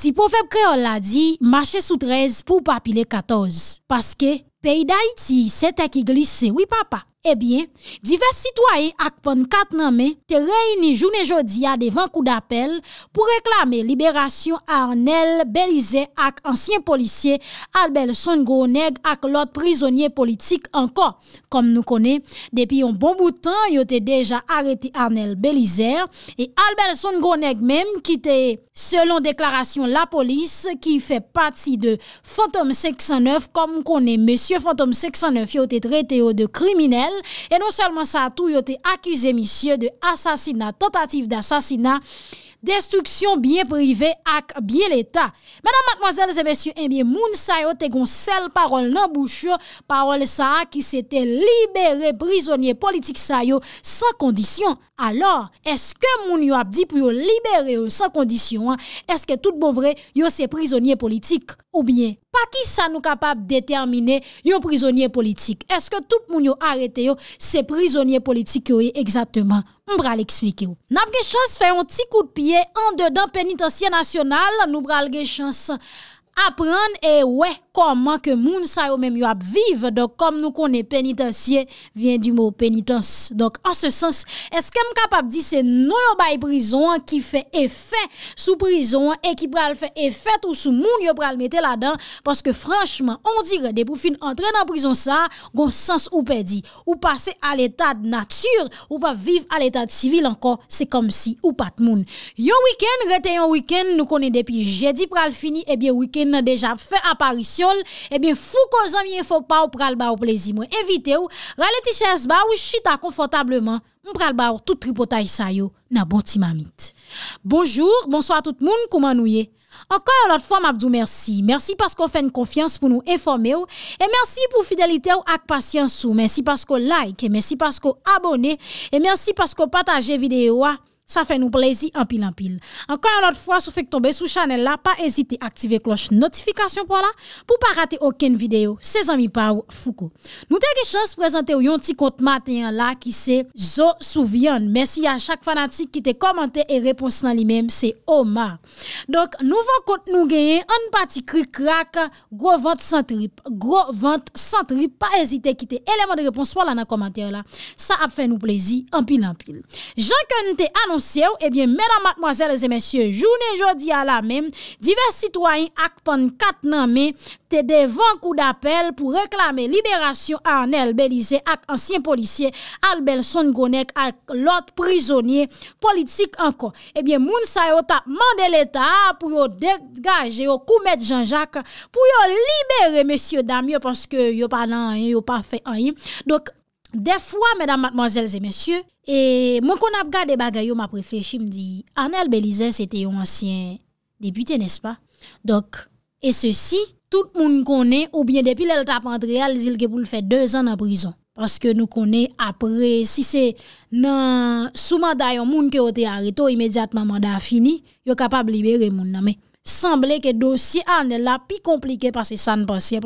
Ti profep kre on la di, mache sou trez pou papile katoz. Paske, pey da iti, se te ki glise, wipapa. Ebyen, eh divers sitwaye ak pon 4 nanme te reyini jounen jodi ya devan kou d'apel pou reklame liberasyon Arnel Belize ak ansyen polisye Albel Son Gournèk ak lot prizonye politik anko. Kom nou kone, depi yon bon boutan, yo te deja arete Arnel Belize e Albel Son Gournèk menm kite selon deklarasyon la polis ki fe pati de Fantom 609 kom kone Monsie Fantom 609 yo te trete yo de kriminel E non selman sa tou yo te akuse misye de asasina, tentatif de asasina, destruksyon biye prive ak biye l'Etat. Menan matmazel, zemesye, enbyen eh moun sa yo te gon sel parol nan boucho, parol sa a ki se te libere prizonye politik sa yo san kondisyon. Alors, eske moun yo apdi pou yo libere yo san kondisyon? Eske tout bovre yo se prizonye politik? Ou bien, pa ki sa nou kapap determine yon prizonier politik? Eske tout moun yo arete yo se prizonier politik yo e exactement? Nou bral eksplike yo. Nap ge chans fè yon ti kout piye an de dan penitensye nasyonal, nou bral ge chans... aprenne e we, koman ke moun sa yo men yo ap vive, dok kom nou konen penitensye, vyen di mou penitens. Dok an se sens, eske m kapap di se nou yo baye prizon, ki fe efè sou prizon, e ki pral fe efè tou sou moun yo pral mette la dan, paske franchman, on dire depou fin entren an prizon sa, gon sens ou pe di, ou pase al etat natyur, ou pa vive al etat sivil anko, se kom si ou pat moun. Yo wikend, rete yon wikend, nou konen depi jedi pral fini, e eh bie wikend, nan deja fe aparisyon, ebyen fou kon zan mi enfo pa ou pral ba ou plezi mwen. Evite ou, rale ti ches ba ou chita konfotableman, mwen pral ba ou tout tripotay sa yo nan boti mamit. Bonjour, bonsoi a tout moun, kouman nou ye? Ankon anot fom abdou mersi, mersi pasko fè n konfians pou nou enfome ou, e mersi pou fidelite ou ak pasyans ou, mersi pasko like, mersi pasko abone, e mersi pasko pataje videyo a. sa fè nou plezi anpil anpil. Ankwen yon lot fwa sou fèk tombe sou chanel la, pa ezite aktive kloche notifikasyon pou la, pou pa rate oken video, se zanmi pa ou foukou. Nou te ge chans prezante ou yon ti kont matenyan la, ki se zo souviyan. Mersi a chak fanatik ki te komante e repons nan li menm, se oma. Donk nou vok kont nou geyen, an pati kri kraka, gro vant sentrip, gro vant sentrip, pa ezite kite eleman de repons pou la nan komante la, sa ap fè nou plezi anpil anpil. Jankan te anons se ou, ebyen, eh mèdam matmoazèles e mèsyè jounen jodi a la mèm, divers sitwany ak pan kat nan mè te devan kou d'apel pou reklame liberasyon an el belize ak ansyen polisye al bel son gonek ak lot prizonye politik an kon. Ebyen, eh moun sa yo ta mande l'Etat pou yo degaje, yo koumet jan jak, pou yo libere mèsyè dam, yo ponske yo pa nan an yon, yo pa fe an yon. De fwa, mèdam matmoazèles e mèsyè, E mwen kon ap gade bagay yo ma preflechi mdi, Anel Belize cete yon ansyen debute nespa. Dok, e se si, tout moun konen ou bien depi lel tapant real, zil ke pou l fè 2 an ap rizon. Paske nou konen apre, si se nan souman dayon moun ke o te areto, imediatman manda a fini, yo kapab libere moun non, namey. Semble ke dosye Arnel la pi komplike Pase sa n pensye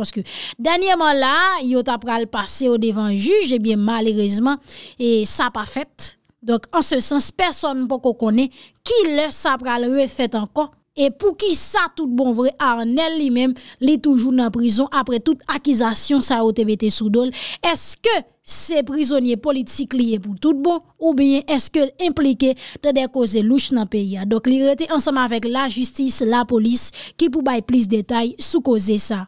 Danye man la, yo tap pral pase O devan juj, e bien malerizman E sa pa fet En se sens, person pou ko kone Ki le sa pral refet anko E pou ki sa tout bon vre Arnel li men li toujou nan prizon Apre tout akizasyon sa o te bete Soudol, eske se prizonye politik liye pou tout bon ou bien eske implike te dekose louch nan peyi ya. Dok li rete ansama vek la justis, la polis ki pou bay plis detay soukose sa.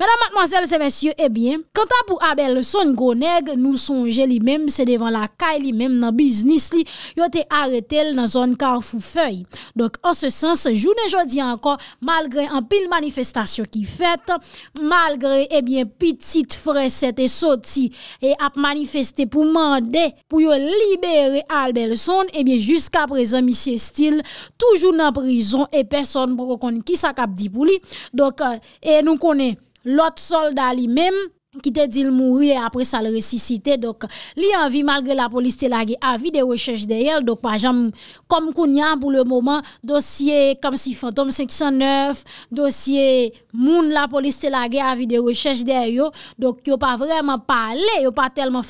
Madame, mademoiselles et messieurs e bien, kanta pou Abel son gro neg, nou sonje li men se devan la kay li men nan biznis li yo te arete l nan zon kan fou fey. Dok an se sens jou ne jodi anko malgre an pil manifestasyon ki fet malgre e eh bien pitit fre sete soti e ap manifeste pou mande pou yo libere Albert Son, ebyen, eh jiska prezen, misye stil, toujou nan prizon e person pou kon ki sa kap di pou li. Dok, e euh, nou konen lot solda li mem. ki te dil mouri e apre sa le resisite dok li anvi malge la polis te lage avi de rechèche de yel dok pajam kom kounya pou le mouman dosye kom si fantom 509, dosye moun la polis te lage avi de rechèche de yel, dok yo pa vreman pale, yo pa telman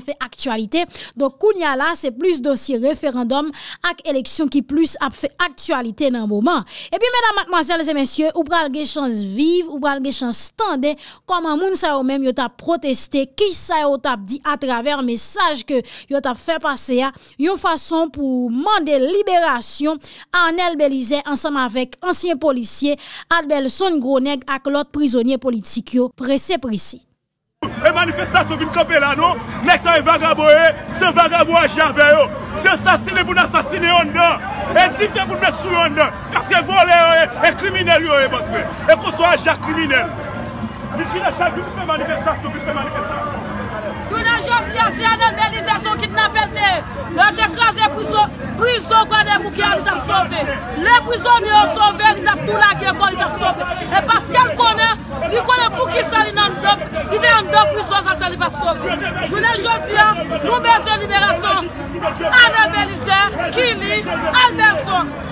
fe aktualite, dok kounya la se plus dosye referandom ak eleksyon ki plus ap fe aktualite nan mouman. E pi mèdam matmazèl e mèsyè, ou pral ge chans vive, ou pral ge chans stande, koman moun sa ou ou men yot ap proteste, ki sa yot ap di atraver mesaj ke yot ap fe pase ya, yon fason pou mande liberasyon an el belize ansam avek ansyen policye, Adbel Son Groneg ak lot prizonye politik yo prese presi. E manifestasyon vin kope la nou, nek sa yon vagabo e, se vagabo ajar veyo se yon sasine pou nan sasine yon nan e di fe pou nan sou yon nan kase volen yon e krimine yon e baswe, e koso ajar krimine e Ni chine chak yu pou fè manipe sas tou, pou fè manipe sas tou. Jounè jò ti a zi an albelize son kitna pèl te, lè te krasè prisò, prisò kwa de pou ki an li ta sove. Lè prisò ni an sove, li tap tou la gen pou li ta sove. E paskèl konè, li konè pou ki sa li nan dop, li de nan dop prisòs akwa li pa sove. Jounè jò ti a, nou bè se libe rason, an albelize, ki li, an albelize.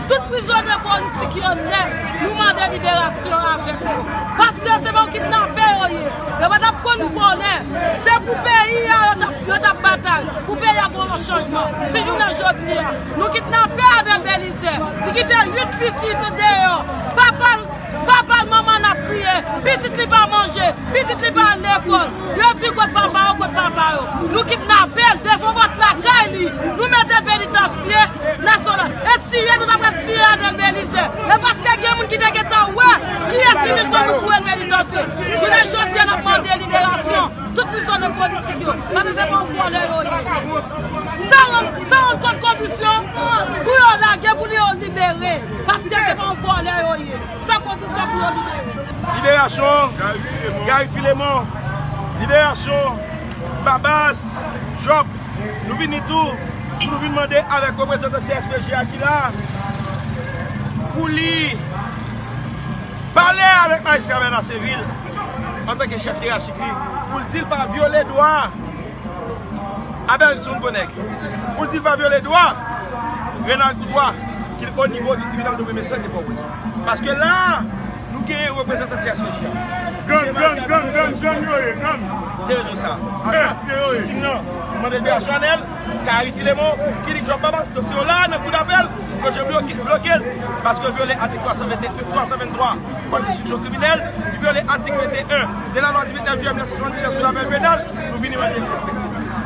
Tout prizonnen kon yon sikyonnen Nou mande liberasyon avek yo Paske seman ki te nan feyoye Yon vatap kon yon fonnen Se pou peyi yon tap batal Pou peyi yon fon yon chanjman Se jounan joti ya Nou ki te nan feyoye del belize Ki te yon yon piti yon deyo Pa pal maman Pisi li pa manje, pisi li pa lepon Yo di kwa d'paparo, kwa d'paparo Nou kit na bel, defon vat lakay li Nou mèdèl mèlidansye, lè son la Et siye, tout apre tiye anèl mèlidansye E paske gen moun ki deketan wè Ki eski vitman mou kouèl mèlidansye Jounè choti anèl mèlidansye Toute pison le po disidyo, pa de zepan fwa lè yoye. Sa wakon kondus lan, kou yon lage, pou li yon libere, pa se te zepan fwa lè yoye. Sa kondus yon kou yon libere. Liberasyon, gary fileman, liberasyon, babas, jok, nou vi nitu, nou vi demande, ave kompresante CSPG akila, pou li, pale ave ma yisra ven na se vil, anta ke chef diri a chikli. Poul til pa viole dwa Abèm sou mponek Poul til pa viole dwa Renan kou dwa Kil kon nivou dikmi nan 2005 Paske la Nou ke reprezentansi aswechia Gèm gèm gèm gèm Tè jousa Mwen de be ah, a chouan el Kari filemo Kili chouan babak Nè kou dapèl Je bloqué, bloqué parce que violer l'article 323 contre l'instruction criminelle, violer l'article 21 de la loi 19 du 1979 sur la peine pénale, nous venons respecter.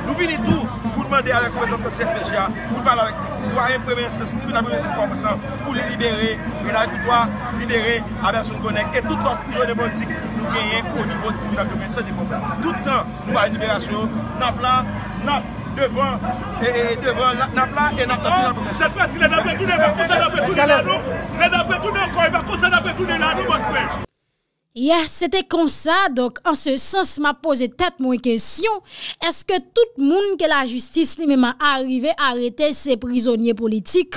Nous venons tout pour demander à la commission de CSPGA, pour parler avec le premier instance, tribunal premier pour les libérer, et la pour libérer avec son connect et tout autre prisonnier politique nous gagnons au niveau du tribunal premier de des Tout le temps, nous parlons de libération, nous plan, nous devan na pla e nan katou nan pote. Se fwa si le nan petounen, va kousen nan petounen nan nou. Le nan petounen, kwa yon va kousen nan petounen nan nou. Yes, c'était comme ça, donc en ce sens m'a posé tête mon question est-ce que tout le monde que la justice lui-même a arrivé a arrêté ses prisonniers politiques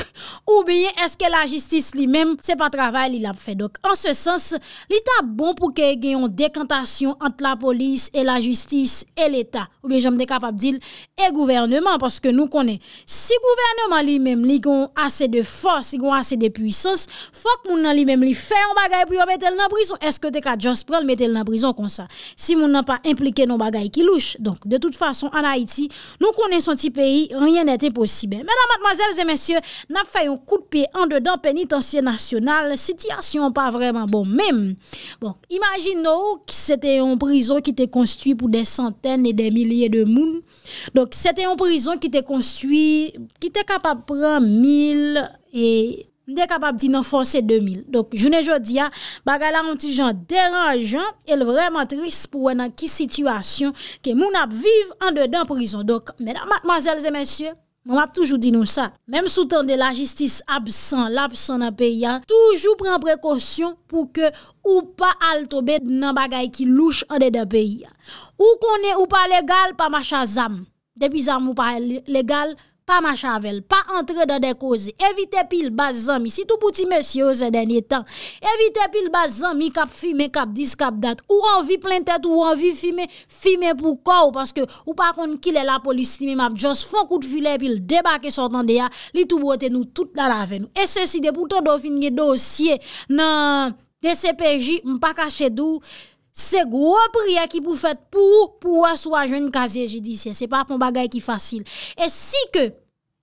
ou bien est-ce que la justice lui-même c'est pas travail, il l'a fait, donc en ce sens l'état bon pour qu'il y ait une décomptation entre la police et la justice et l'état, ou bien j'aime décapable dire, et gouvernement, parce que nous connaissons, si gouvernement lui-même il y a assez de force, il y a assez de puissance, faut que l'on a lui-même fait un bagage pour y remettre dans la prison, est-ce que t'es ka just le mettre en prison comme ça. Si mon n'a pas impliqué nos bagailles qui louche. Donc de toute façon en Haïti, nous connaissons petit pays, rien n'est impossible. Mesdames, mademoiselles et messieurs, n'a fait un coup de pied en dedans pénitentiaire national, situation pas vraiment bon même. Bon, imagine que c'était une prison qui était construite pour des centaines et des milliers de monde Donc c'était une prison qui était construite qui était capable de prendre 1000 et Nde kapap di nan fonse 2000. Donk, jounen jodi ya, bagay la moun ti jan deranjan, el vreman tris pou wè nan ki situasyon ke moun ap viv an dedan prizon. Donk, mè nan, mwazelze mwen sye, moun ap toujou di nou sa. Mèm sou tan de la jistis absan, l'absan nan peyi ya, toujou pren prekosyon pou ke ou pa altobe nan bagay ki louche an dedan peyi ya. Ou konen ou pa legal, pa macha zam. Depi zam ou pa legal... Pa ma chavelle, pa antre da dekose, evite pil bazan mi, si tou pouti mesyo se denye tan, evite pil bazan mi kap fime, kap dis, kap dat, ou anvi plentet, ou anvi fime, fime pou kou, ou paske ou pa kon kile la polisi mi map, jons fon kout vile pil debake sotan de ya, li tou bote nou tout la lave nou. E se si de pou ton dofin gen dosye nan DCPJ, mpa kache dou. Se gwo priya ki pou fèt pou ou, pou ou aswa jwen kazye jidisye. Se pa pou bagay ki fasil. E si ke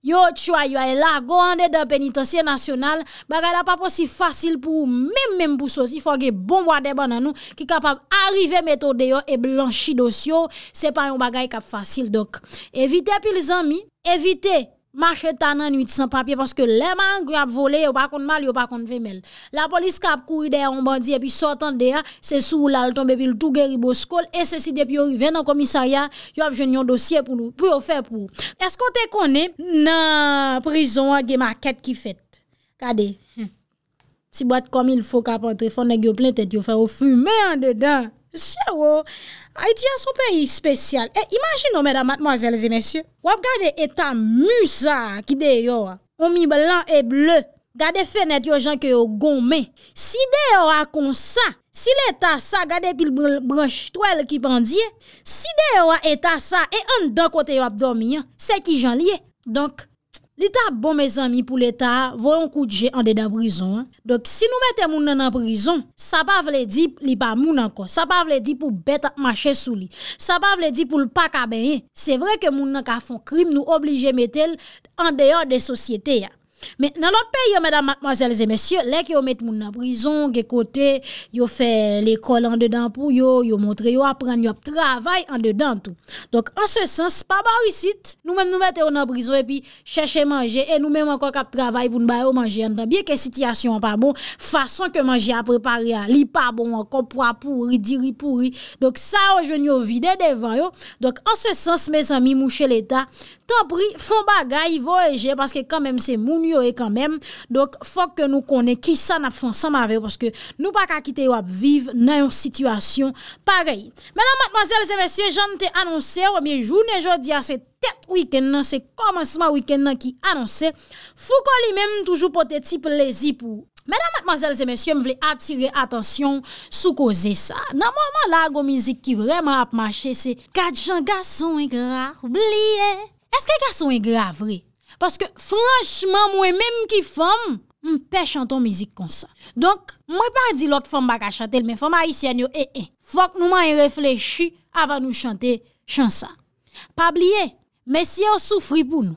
yo tchwa yo ay e la, go an de da penitensye nasyonal, bagay la pa pou si fasil pou ou, mèm mèm pou sot, si fwa ge bon wade ban nan nou, ki kapap arrive meto de yo e blanchi dos yo, se pa yon bagay kap fasil dok. Evite apil zami, evite. Mache tanan nwit san papye, paske lèman gwe ap vole, yo pa kont mal, yo pa kont vemel. La polis kap kouri deya, on bandi, epi sotan deya, se sou lal ton bepi l tou geri bo skol, e se si depi yo rive nan komisarya, yo ap jen yon dosye pou yo fe pou. Esko te konen nan prison an gen ma ket ki fet? Kade? Si bat komil, oh, fok ap entre, fonnen gen yo plen tet, yo fe yo fume an dedan. Se yo... A iti an sou peyi spesyal. E imajin nou mèdamat, mwazèl zè mèsyè. Wap gade eta musa ki de yo wap. Omi blan e ble. Gade fenet yo jan ke yo gome. Si de yo wakon sa. Si le eta sa gade pil broche toel ki pandye. Si de yo wakon eta sa e an do kote yo wap domi yo. Se ki jan liye. Donk. Li ta bon me zami pou l'Etat, voyon kou dje ande da prizon. Dok si nou mette moun nan an prizon, sa pa vle di li pa moun an kon. Sa pa vle di pou bette manche sou li. Sa pa vle di pou l'pa kabeye. Se vre ke moun nan ka fon krim nou oblije mette an deyon de sosyete ya. men nan lot pe yo mèdam matmazèl zè mèsyè lèk yo mèt moun nan brison, gèkote yo fè l'ekol an dèdan pou yo yo montre yo apren yo ap travay an dèdan tou, donc an se sens pa ba ou yisit, nou mèm nou mèt yon nan brison epi chèche manje e nou mèm an kon kap travay pou nou bayo manje an tan bie ke sityasyon an pa bon fason ke manje a prepari a li pa bon an konpwa pouri, diri pouri donc sa ou jènyo vide devan yo donc an se sens mèz an mi mouchè lèta tan pri fon bagay yi vo e jè, parce ke kan mèm se mouni Yo e kanmem, dok fok ke nou konen Ki san ap fonsan ma ve Paske nou pa kakite yo ap vive Nan yon situasyon parey Menan matmazel zemesye, jan te anonsen Ou mi jounen jodi a se tet wiken nan Se komansman wiken nan ki anonsen Fou kon li menm toujou poteti Plezi pou Menan matmazel zemesye, m vle atire atensyon Sou koze sa Nan mouman la go mizik ki vreman ap manche Se kat jan gason e gra Obliye Eske gason e gra vre? Paske franchman mwen menm ki fom, mwen pe chan ton mizik kon sa. Donk mwen pa di lot fom baka chante, men fom a isen yo e e. Fok nou man yon reflechi avan nou chante chan sa. Pa bliye, mesye yo soufri pou nou.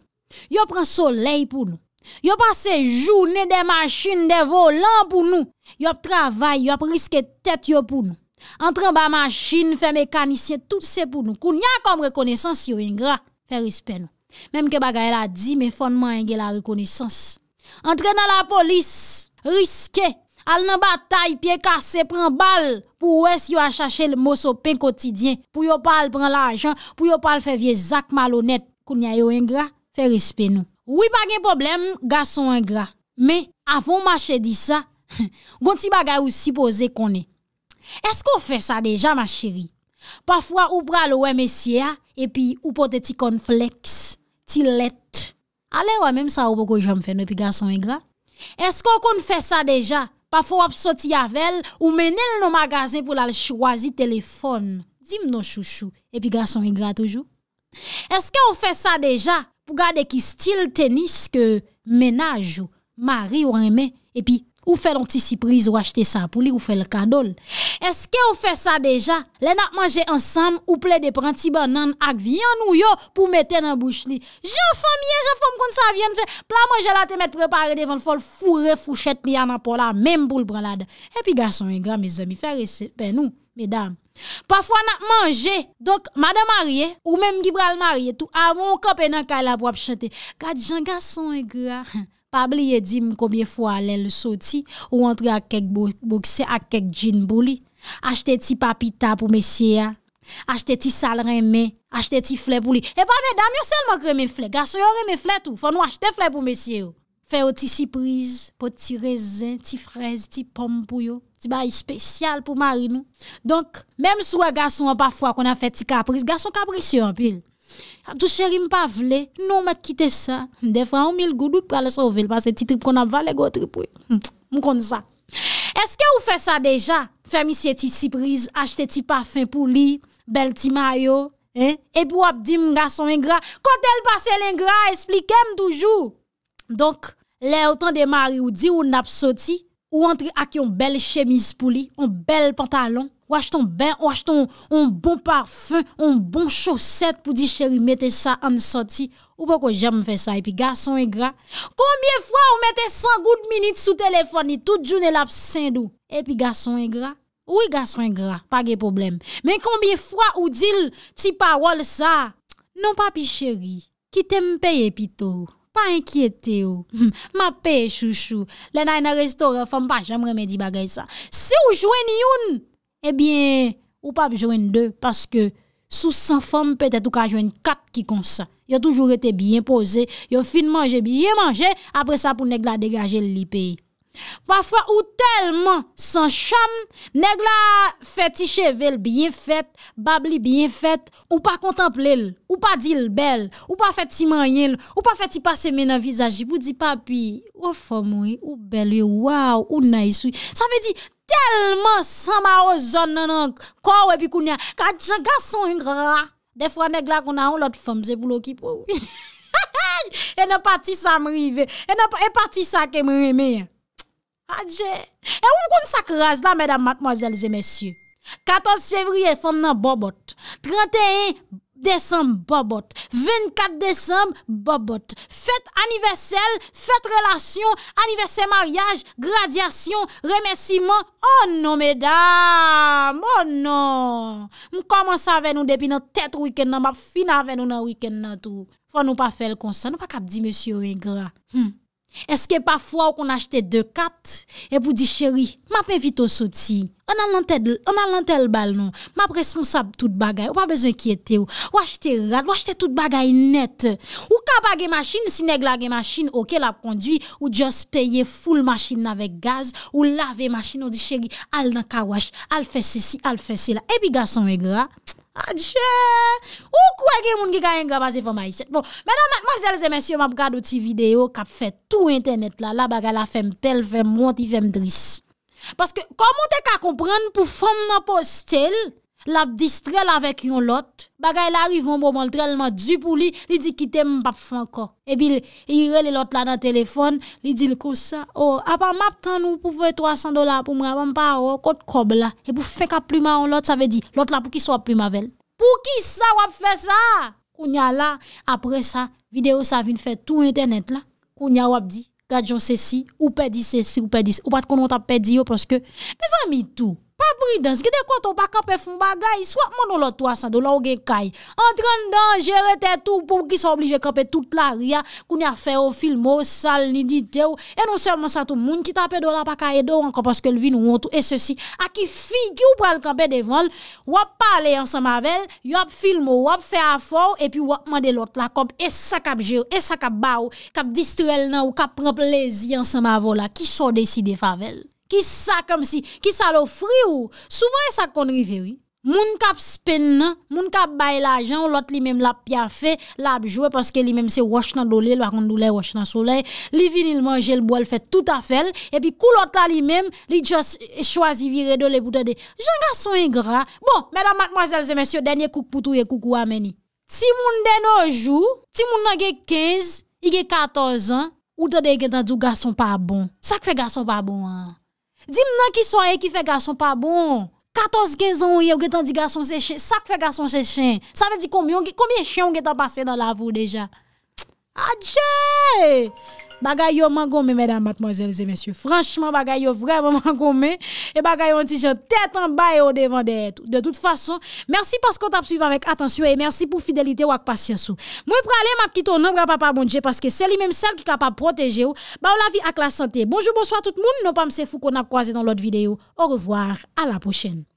Yo pren soley pou nou. Yo pan se jounen de maschine de volan pou nou. Yo travay, yo priske tet yo pou nou. Entran ba maschine, fe mekanisye tout se pou nou. Kou nyan kom rekonesans yo yon gra, fe rispe nou. Mem ke bagay la di me fonman enge la rekonesans Entren nan la polis Riske Al nan batay piye kase pren bal Pou ou es yo a chache le moso pen kotidyen Pou yo pal pren la anjan Pou yo pal fe vie zak malonet Koun ya yo en gra fe rispe nou Ou bagen problem gason en gra Me avon ma chedi sa Gonti bagay ou sipose konen Esko fe sa deja ma cheri Pafwa ou pral ou emesye E pi ou poteti kon fleks Ti let. Ale wè mèm sa ou pou kou jwèm fè nou, epi ga son igra. Eske ou kon fè sa deja, pa fò wèp soti yavel, ou mènen nou magaze pou lal chwazi telefon. Dim nou chouchou, epi ga son igra toujou. Eske ou fè sa deja, pou gade ki stil tenis ke menajou, mari ou remè, epi, Ou fè l'antisipriz ou achete sa pou li ou fè l'kadol. Eske ou fè sa deja? Le nak manje ansam ou ple de pranti ban nan ak vyan ou yo pou mette nan bouch li. Je fòm ye, je fòm kon sa vyan se. Pla manjela te met prepare devan fol fure fouchet li anan pou la menm pou l'bralade. E pi gason e gran me zemifere se pen nou, me dam. Pafwa nak manje, donk madan marye ou menm gibral marye tou avon kope nan kaila pou ap chante. Kadjan gason e gran. Pabli ye di m komye fwa ale le soti ou antre ak kek bokse ak kek jine bou li. Ache te ti papita pou mesye ya. Ache te ti salren me. Ache te ti fle pou li. E pa mè dam yo sel mokre mè fle. Gason yo remè fle tou. Fwa nou ache te fle pou mesye yo. Fè yo ti sipriz, poti rezin, ti frez, ti pomme pou yo. Ti bayi spesyal pou mari nou. Donk, mèm sou e gason an pa fwa kon an fe ti kapriz. Gason kapriz yon pil. A tou cheri m pa vle, nou m akite sa, m defran ou mil goudou prale sa ouvel, pase titrip kon ap vale goutrip ou, hm, m kon sa. Eske ou fe sa deja, femi si eti sipriz, achete ti parfen pou li, bel ti mayo, e pou ap di m nga son ingra, kote l pase l ingra, esplikem toujou. Donk, le otan de mari ou di ou nap soti, ou entri ak yon bel chemis pou li, yon bel pantalon. Wache ton bè, wache ton on bon parfum, on bon choset pou di chèri mette sa an soti. Ou pou ko jèm fè sa? E pi gason e gra? Koumbye fwa ou mette san gout minit sou telefoni tout joun el ap sendou? E pi gason e gra? Ou i gason e gra? Pa ge problem. Men koumbye fwa ou dil ti parol sa? Non papi chèri, ki te mpeye pito. Pa enkyete yo. Ma peye chouchou. Le nan yon restore fèm pa jèm remedi bagay sa. Se ou jwen yon... Ebyen, eh ou pap jwen 2, paske sou 100 fom pete tou ka jwen 4 ki konsa. Yo toujou rete byen pose, yo fin manje byen manje, apre sa pou neg la degaje li peyi. pafwa ou telman san sham negla feti chevel bien fet, babli bien fet ou pa kontemplel ou pa dil bel, ou pa feti manyen ou pa feti pase men an vizaj jibou di papi, ou fomou ou bel, ou waw, ou naysou sa ve di telman san ma ozon nan an kowe pi kounia, kajan gason yon gra defwa negla kona ou lot fom ze boulokipo e nan pati sa mri ve e nan pati sa ke mreme ya Adje, e woun koun sakras la, mèdam, matmoazèlze, mèsyou? 14 Jévriye, fòm nan Bobot. 31 Desem Bobot. 24 Desem Bobot. Fèt aniversel, fèt relasyon, aniversel maryaj, gradyasyon, remèsyman. Oh non, mèdam! Oh non! Mou koman sa ven nou depi nan tèt wikènd nan map, fina ven nou nan wikènd nan tou. Fòm nou pa fèl konsan, nou pa kap di mèsyou en gra. Hmm. Eske pa fwa ou kon achete de kat E pou di cheri Ma pe vite ou soti Anan lantel bal non Ma presponsab tout bagay Ou pa bezon ki ete ou Ou achete rad ou achete tout bagay net Ou ka bagay machine si neg lage machine Ou ke lap kondwi ou just peye full machine Navek gaz ou lave machine Ou di cheri al nan ka wash Al fese si al fese la E bi gason e gra Adjèèèè! O kou e gen moun ki kanyen gama zè fòm a yisè. Bon, menan matmazèl zè mensyè, m ap gado ti video kap fè tout internet la, la baga la fèm pel, fèm wot, fèm driss. Paske, kòm moun te kakopren, pou fòm nan postel... Lap di strel avèk yon lot. Bagay la arrivan pou manl trelman djipou li, li di kite m pap fanko. Ebi, yire li lot la nan telefon, li di l kousa, oh, apan map tan ou pou ve 300 dola, pou m raman pa, oh, kote kob la. E pou fè ka pluma yon lot, sa ve di, lot la pou ki sa wap pluma vel. Pou ki sa wap fè sa? Koun ya la, apre sa, video sa vin fè tou internet la, koun ya wap di, gajon se si, ou pedi se si, ou pedi se, ou pat konon tap pedi yo, pwoske, bezan mi tou, Kabridans, gite koto pa kape foun bagay, swapman nou lotou asan do la ou gen kay. Entran dan, jere te tou pou ki sou obligé kape tout la ria, koun ya fe ou filmou, sal, ni dite ou, e nou selman sa tou moun ki tape do la pa ka e do, anka paske lvi nou ontou, e se si. Aki fi ki ou pral kape devon, wap pale yansan mavel, yop filmou, wap fe afor, e pi wap mande lot la kop, e sa kape je, e sa kape ba ou, kape distrel nan ou kape preplezi yansan mavel la, ki sou desi de favel. Ki sa kom si, ki sa lo fri ou. Souven e sa kondrive ou. Moun kap spen nan, moun kap bay la jan ou lot li men lap pya fe, lap jowe paske li men se wosh nan dole, lwa kondule wosh nan soley. Li vinil manje, lbole fe tout a fel. E pi kou lot la li men, li chwasi vire dole pou tade. Jean Garçon e gra. Bon, mèdame, mademoiselles et messieurs, denye kouk poutouye kouk ou ameni. Si moun deno jou, si moun nan ge 15, i ge 14 an, ou tade i gen tan djou Garçon pa bon. Sa k fe Garçon pa bon an? Dim nan ki soye ki fe gason pa bon? 14, 15 an ouye ou ge tan di gason se chen. Sak fe gason se chen. Sa ve di komyon, komye chen ou ge tan pase nan lavo deja. Adje! Bagay yo m'angome, mesdames, mademoiselles et messieurs. Franchement, bagay yo vraiment mangomé. Et bagay yo ti tête en bas et au devant de tout. De toute façon, merci parce qu'on t'a suivi avec attention et merci pour fidélité ou patience. Moi, pour aller, ma petite nombre papa bon Dieu parce que c'est lui-même celle qui est capable de protéger ou, bah, la vie avec la santé. Bonjour, bonsoir tout le monde. Non pas me fou qu'on a croisé dans l'autre vidéo. Au revoir, à la prochaine.